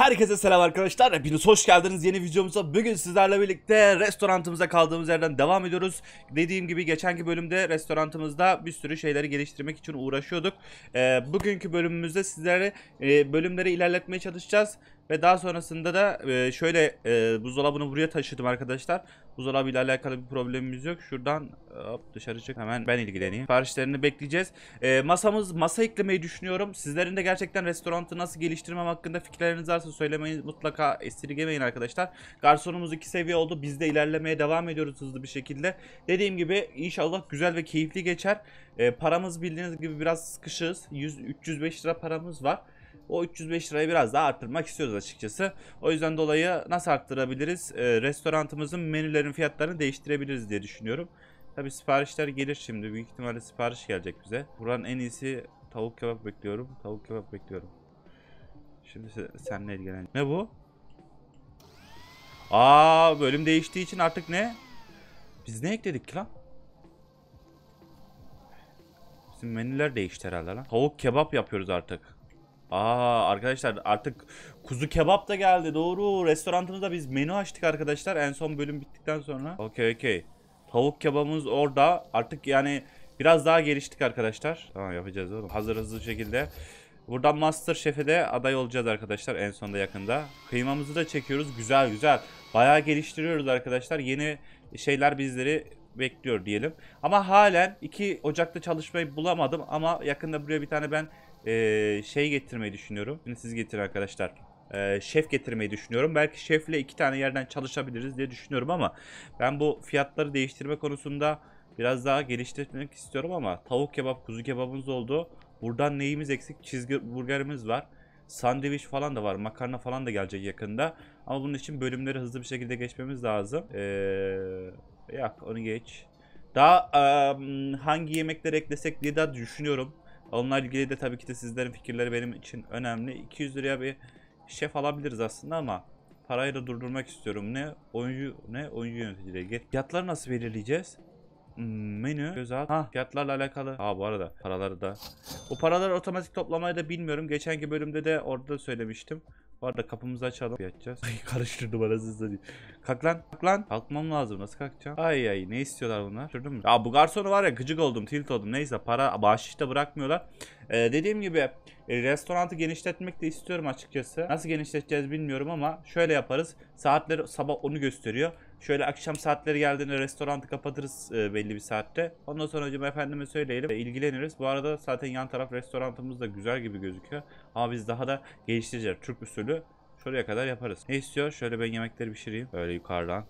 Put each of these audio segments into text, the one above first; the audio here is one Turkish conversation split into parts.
Herkese selam arkadaşlar. Hepiniz hoş geldiniz yeni videomuza. Bugün sizlerle birlikte restorantımıza kaldığımız yerden devam ediyoruz. Dediğim gibi geçenki bölümde restorantımızda bir sürü şeyleri geliştirmek için uğraşıyorduk. Ee, bugünkü bölümümüzde sizlere e, bölümleri ilerletmeye çalışacağız. Ve daha sonrasında da e, şöyle e, buzdolabını buraya taşıdım arkadaşlar. Buzdolabıyla alakalı bir problemimiz yok. Şuradan hop, dışarı çık hemen ben ilgileneyim. Siparişlerini bekleyeceğiz. E, masamız masa eklemeyi düşünüyorum. Sizlerin de gerçekten restorantı nasıl geliştirmem hakkında fikirleriniz varsa söylemeyi mutlaka esirgemeyin arkadaşlar. Garsonumuz iki seviye oldu. Biz de ilerlemeye devam ediyoruz hızlı bir şekilde. Dediğim gibi inşallah güzel ve keyifli geçer. E, paramız bildiğiniz gibi biraz sıkışız. 100, 305 lira paramız var o 305 lirayı biraz daha arttırmak istiyoruz açıkçası. O yüzden dolayı nasıl arttırabiliriz? E, restorantımızın menülerin fiyatlarını değiştirebiliriz diye düşünüyorum. Tabi siparişler gelir şimdi. Büyük ihtimalle sipariş gelecek bize. Buranın en iyisi tavuk kebap bekliyorum. Tavuk kebap bekliyorum. Şimdi seninle ilgilen. Ne bu? Aa bölüm değiştiği için artık ne? Biz ne ekledik ki lan? Bizim menüler değişti herhalde lan. Tavuk kebap yapıyoruz artık. Aa arkadaşlar artık kuzu kebap da geldi doğru. Restoranımızda biz menü açtık arkadaşlar en son bölüm bittikten sonra. Okey okey. Tavuk kebabımız orada. Artık yani biraz daha geliştik arkadaşlar. Tamam yapacağız oğlum. Hazır hızlı şekilde. Buradan Master Chef'e de aday olacağız arkadaşlar en sonda yakında. Kıymamızı da çekiyoruz. Güzel güzel. Bayağı geliştiriyoruz arkadaşlar. Yeni şeyler bizleri bekliyor diyelim. Ama halen 2 Ocak'ta çalışmayı bulamadım ama yakında buraya bir tane ben e, şey getirmeyi düşünüyorum. Şimdi siz getirin arkadaşlar. E, şef getirmeyi düşünüyorum. Belki şefle iki tane yerden çalışabiliriz diye düşünüyorum ama ben bu fiyatları değiştirme konusunda biraz daha geliştirmek istiyorum ama tavuk kebap, kuzu kebabımız oldu. Buradan neyimiz eksik? Çizgi burgerimiz var. Sandviç falan da var. Makarna falan da gelecek yakında. Ama bunun için bölümleri hızlı bir şekilde geçmemiz lazım. Ee, yok onu geç. Daha um, hangi yemekler eklesek diye daha düşünüyorum. Onunla ilgili de tabii ki de sizlerin fikirleri benim için önemli. 200 liraya bir şef alabiliriz aslında ama parayı da durdurmak istiyorum. Ne oyuncu ne oyuncu yöneticileri gel. Fiyatları nasıl belirleyeceğiz? Hmm, menü göz at. Ha fiyatlarla alakalı. Ha bu arada paraları da. Bu paraları otomatik toplamayı da bilmiyorum. Geçenki bölümde de orada söylemiştim. Bu arada kapımızı açalım. Yatacağız. Ay karıştırdım arasını diye. Kalk lan. Kalk lan. Kalkmam lazım. Nasıl kalkacağım? Ay ay ne istiyorlar bunlar? Gördün mü? Ya bu garsonu var ya gıcık oldum. Tilt oldum. Neyse para bahşiş de bırakmıyorlar. Ee, dediğim gibi e, restoranı genişletmek de istiyorum açıkçası. Nasıl genişleteceğiz bilmiyorum ama şöyle yaparız. Saatleri sabah onu gösteriyor. Şöyle akşam saatleri geldiğinde restoranı kapatırız e, belli bir saatte. Ondan sonra hocam efendime söyleyelim e, ilgileniriz. Bu arada zaten yan taraf restoranımız da güzel gibi gözüküyor. Ama biz daha da geliştireceğiz Türk usulü. Şuraya kadar yaparız. Ne istiyor? Şöyle ben yemekleri pişireyim. Böyle yukarıdan.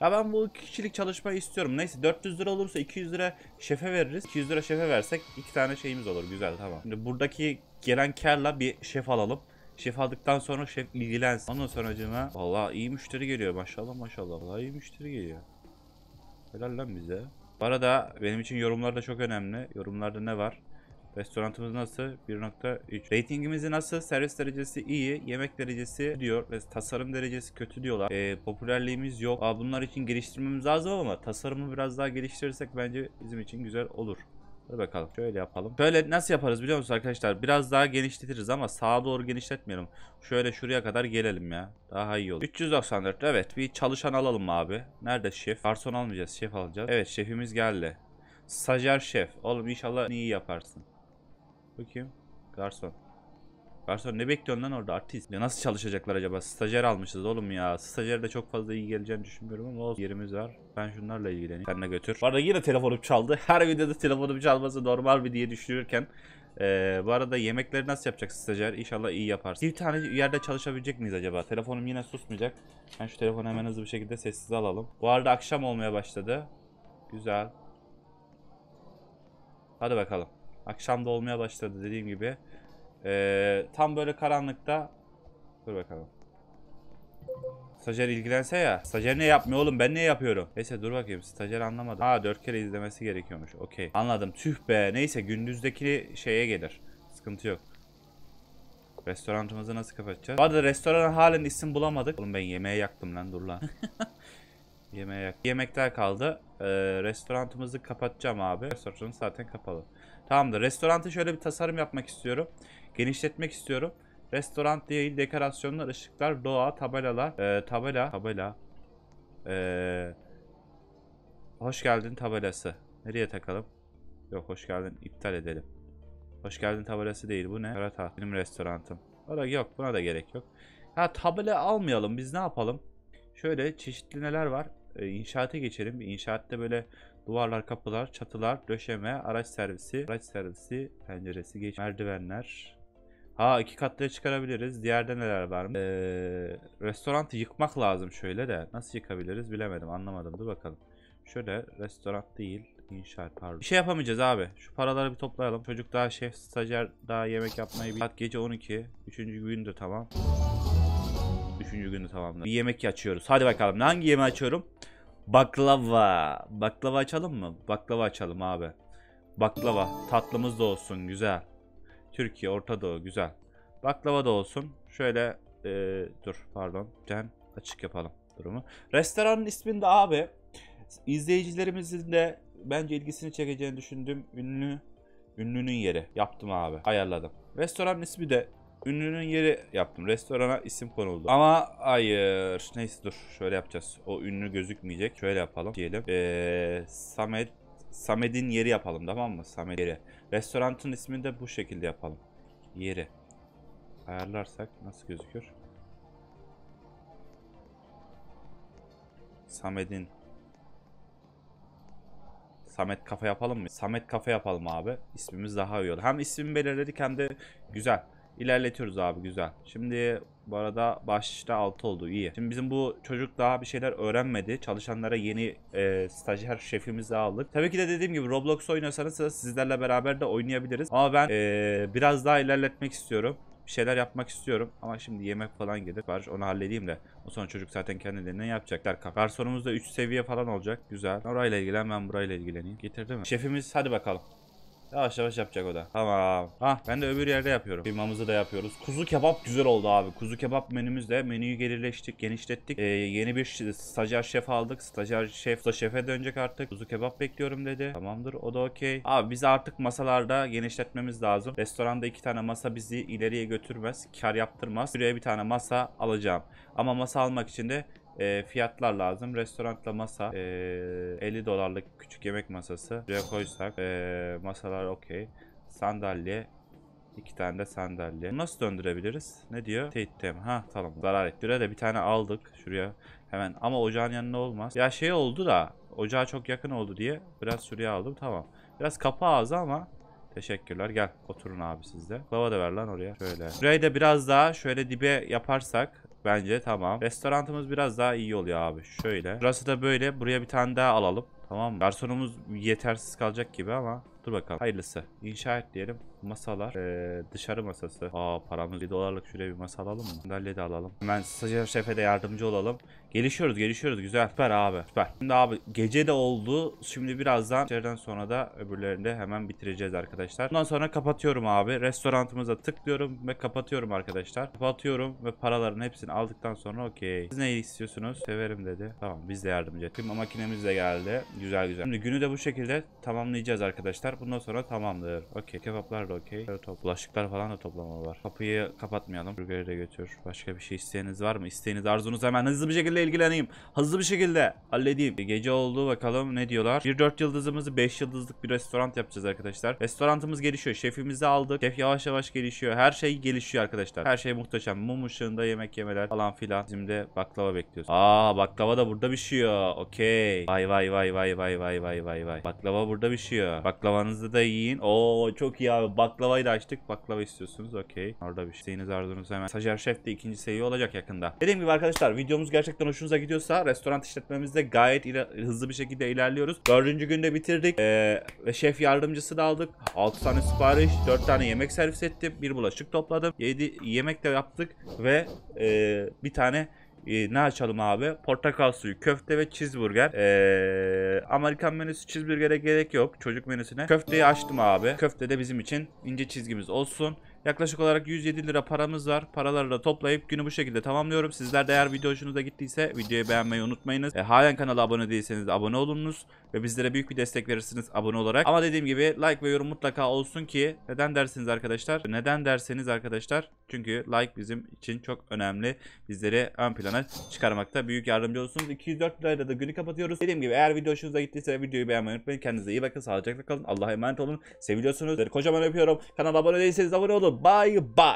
Ya ben bu kişilik çalışmayı istiyorum. Neyse 400 lira olursa 200 lira şefe veririz. 200 lira şefe versek iki tane şeyimiz olur. Güzel tamam. Şimdi buradaki gelen karla bir şef alalım. Şef aldıktan sonra şef bilgilensin. Ondan sonra acıma. Valla iyi müşteri geliyor maşallah maşallah. Valla iyi müşteri geliyor. Helal lan bize. Bu arada benim için yorumlar da çok önemli. Yorumlarda ne var? Restorantımız nasıl? 1.3. Ratingimizi nasıl? Servis derecesi iyi. Yemek derecesi diyor. ve Tasarım derecesi kötü diyorlar. Ee, popülerliğimiz yok. Aa, bunlar için geliştirmemiz lazım ama tasarımı biraz daha geliştirirsek bence bizim için güzel olur. Dur bakalım şöyle yapalım. Böyle nasıl yaparız biliyor musunuz arkadaşlar? Biraz daha genişletiriz ama sağa doğru genişletmeyelim. Şöyle şuraya kadar gelelim ya. Daha iyi olur. 394 evet bir çalışan alalım abi. Nerede şef? Garson almayacağız şef alacağız. Evet şefimiz geldi. Stajyer şef. Oğlum inşallah iyi yaparsın. Bakayım. Garson. Garson ne bekliyorsun lan orada artist? Ya nasıl çalışacaklar acaba? Stajyer almışız oğlum ya. Stajyer de çok fazla iyi geleceğini düşünmüyorum ama olsun. Yerimiz var. Ben şunlarla ilgileneyim. Kendine götür. Bu arada yine telefonum çaldı. Her videoda telefonum çalması normal bir diye düşünürken. Ee, bu arada yemekleri nasıl yapacak stajyer? İnşallah iyi yapar. Bir tane yerde çalışabilecek miyiz acaba? Telefonum yine susmayacak. Ben şu telefonu hemen hızlı bir şekilde sessiz alalım. Bu arada akşam olmaya başladı. Güzel. Hadi bakalım. Akşam da olmaya başladı dediğim gibi. Ee, tam böyle karanlıkta. Dur bakalım. Stajyer ilgilense ya. Stajyer ne yapmıyor oğlum ben ne yapıyorum? Neyse dur bakayım stajyer anlamadı. Ha 4 kere izlemesi gerekiyormuş. Okey. Anladım. Tüh be. Neyse gündüzdeki şeye gelir. Sıkıntı yok. Restoranımızı nasıl kapatacağız? Bu arada restoran halen isim bulamadık. Oğlum ben yemeği yaktım lan dur lan. Yemeği yaktım. Yemek daha kaldı. Ee, restoranımızı kapatacağım abi. Restoranımız zaten kapalı. Tamamdır. Restorantı şöyle bir tasarım yapmak istiyorum genişletmek istiyorum. Restoran değil, dekorasyonlar, ışıklar, doğa, tabelalar, e, tabela, tabela, e, hoş geldin tabelası. Nereye takalım? Yok hoş geldin iptal edelim. Hoş geldin tabelası değil bu ne? Karata benim restorantım. O da yok buna da gerek yok. Ha tabela almayalım biz ne yapalım? Şöyle çeşitli neler var? E, inşaata geçelim. İnşaatta böyle duvarlar, kapılar, çatılar, döşeme, araç servisi, araç servisi, penceresi, geç merdivenler, Ha iki katlıya çıkarabiliriz. Diğerde neler var Ee, restoranı yıkmak lazım şöyle de. Nasıl yıkabiliriz bilemedim anlamadım. Dur bakalım. Şöyle restoran değil inşaat pardon. Bir şey yapamayacağız abi. Şu paraları bir toplayalım. Çocuk daha şef stajyer daha yemek yapmayı bir. Saat gece 12. Üçüncü gündü tamam. Üçüncü günü tamam. Bir yemek açıyoruz. Hadi bakalım. Hangi yemeği açıyorum? Baklava. Baklava açalım mı? Baklava açalım abi. Baklava. Tatlımız da olsun. Güzel. Türkiye, Orta Doğu güzel. Baklava da olsun. Şöyle ee, dur pardon. Cem açık yapalım durumu. Restoranın de abi İzleyicilerimizin de bence ilgisini çekeceğini düşündüğüm ünlü ünlünün yeri yaptım abi. Ayarladım. Restoranın ismi de ünlünün yeri yaptım. Restorana isim konuldu. Ama hayır. Neyse dur. Şöyle yapacağız. O ünlü gözükmeyecek. Şöyle yapalım. Diyelim. Ee, Samet Samet'in yeri yapalım tamam mı? Samet yeri. Restoranın ismini de bu şekilde yapalım. Yeri. Ayarlarsak nasıl gözüküyor? Samet'in Samet kafe yapalım mı? Samet kafe yapalım abi. İsmimiz daha iyi olur. Hem ismini belirledik hem de güzel. İlerletiyoruz abi güzel. Şimdi bu arada başta 6 oldu iyi. Şimdi bizim bu çocuk daha bir şeyler öğrenmedi. Çalışanlara yeni e, stajyer şefimizi aldık. Tabii ki de dediğim gibi Roblox oynuyorsanız sizlerle beraber de oynayabiliriz. Ama ben e, biraz daha ilerletmek istiyorum. Bir şeyler yapmak istiyorum ama şimdi yemek falan gelir. Var onu halledeyim de. O sonra çocuk zaten kendilerinden yapacaklar. Garsonumuz da 3 seviye falan olacak. Güzel. Orayla ilgilen ben burayla ilgileneyim. Getirdi mi? Şefimiz hadi bakalım. Yavaş yavaş yapacak o da. Tamam. Ha ah, ben de öbür yerde yapıyorum. Kıymamızı da yapıyoruz. Kuzu kebap güzel oldu abi. Kuzu kebap menümüzde menüyü gelirleştik, genişlettik. Ee, yeni bir stajyer şef aldık. Stajyer şef da şefe dönecek artık. Kuzu kebap bekliyorum dedi. Tamamdır o da okey. Abi biz artık masalarda genişletmemiz lazım. Restoranda iki tane masa bizi ileriye götürmez. Kar yaptırmaz. Buraya bir tane masa alacağım. Ama masa almak için de e, fiyatlar lazım. restorantla masa e, ee, 50 dolarlık küçük yemek masası. Buraya koysak e, masalar okey. Sandalye iki tane de sandalye. Nasıl döndürebiliriz? Ne diyor? Tehittem. Ha tamam. Zarar ettire de bir tane aldık şuraya. Hemen ama ocağın yanında olmaz. Ya şey oldu da ocağa çok yakın oldu diye biraz şuraya aldım. Tamam. Biraz kapı ağzı ama Teşekkürler. Gel oturun abi sizde. Lava da ver lan oraya. Şöyle. Burayı da biraz daha şöyle dibe yaparsak Bence tamam. Restorantımız biraz daha iyi oluyor abi. Şöyle. Burası da böyle. Buraya bir tane daha alalım. Tamam mı? Garsonumuz yetersiz kalacak gibi ama dur bakalım. Hayırlısı. İnşaat diyelim masalar. Ee, dışarı masası. Aa paramız 1 dolarlık şuraya bir masa alalım mı? Sandalye de alalım. Hemen stajyer şefe de yardımcı olalım. Gelişiyoruz gelişiyoruz. Güzel. Süper abi. Süper. Şimdi abi gece de oldu. Şimdi birazdan içeriden sonra da öbürlerini de hemen bitireceğiz arkadaşlar. Bundan sonra kapatıyorum abi. Restorantımıza tıklıyorum ve kapatıyorum arkadaşlar. Kapatıyorum ve paraların hepsini aldıktan sonra okey. Siz neyi istiyorsunuz? Severim dedi. Tamam biz de yardımcı ettik. Makinemiz de geldi. Güzel güzel. Şimdi günü de bu şekilde tamamlayacağız arkadaşlar. Bundan sonra tamamdır. Okey. Kebaplar okey. Şöyle top. Bulaşıklar falan da toplama var. Kapıyı kapatmayalım. Burgeri de götür. Başka bir şey isteğiniz var mı? İsteğiniz arzunuz hemen hızlı bir şekilde ilgileneyim. Hızlı bir şekilde halledeyim. Gece oldu bakalım ne diyorlar. Bir dört yıldızımızı beş yıldızlık bir restoran yapacağız arkadaşlar. Restorantımız gelişiyor. Şefimizi aldık. Şef yavaş yavaş gelişiyor. Her şey gelişiyor arkadaşlar. Her şey muhteşem. Mum ışığında yemek yemeler falan filan. Bizim de baklava bekliyoruz. Aa baklava da burada pişiyor. Okey. Vay vay vay vay vay vay vay vay vay. Baklava burada pişiyor. Baklavanızı da yiyin. Oo çok iyi abi baklavayı da açtık. Baklava istiyorsunuz. Okey. Orada bir şeyiniz arzunuz hemen. Sajer şef de ikinci seviye olacak yakında. Dediğim gibi arkadaşlar videomuz gerçekten hoşunuza gidiyorsa restoran işletmemizde gayet hızlı bir şekilde ilerliyoruz. Dördüncü günde bitirdik. Ee, şef yardımcısı da aldık. 6 tane sipariş, 4 tane yemek servis ettim. Bir bulaşık topladım. 7 yemek de yaptık ve e, bir tane e, ne açalım abi? Portakal suyu, köfte ve cheeseburger. Eee ee, Amerikan menüsü cheeseburger'e gerek yok çocuk menüsüne. Köfteyi açtım abi. Köfte de bizim için ince çizgimiz olsun. Yaklaşık olarak 107 lira paramız var. Paraları da toplayıp günü bu şekilde tamamlıyorum. Sizler de eğer video hoşunuza gittiyse videoyu beğenmeyi unutmayınız. E, halen kanala abone değilseniz de abone olunuz. Ve bizlere büyük bir destek verirsiniz abone olarak. Ama dediğim gibi like ve yorum mutlaka olsun ki neden dersiniz arkadaşlar? Neden derseniz arkadaşlar çünkü like bizim için çok önemli. Bizleri ön plana çıkarmakta büyük yardımcı olsunuz. 204 lirayla da günü kapatıyoruz. Dediğim gibi eğer video hoşunuza gittiyse videoyu beğenmeyi unutmayın. Kendinize iyi bakın. Sağlıcakla kalın. Allah'a emanet olun. Seviyorsunuz. Kocaman öpüyorum. Kanala abone değilseniz abone olun. Bye bye.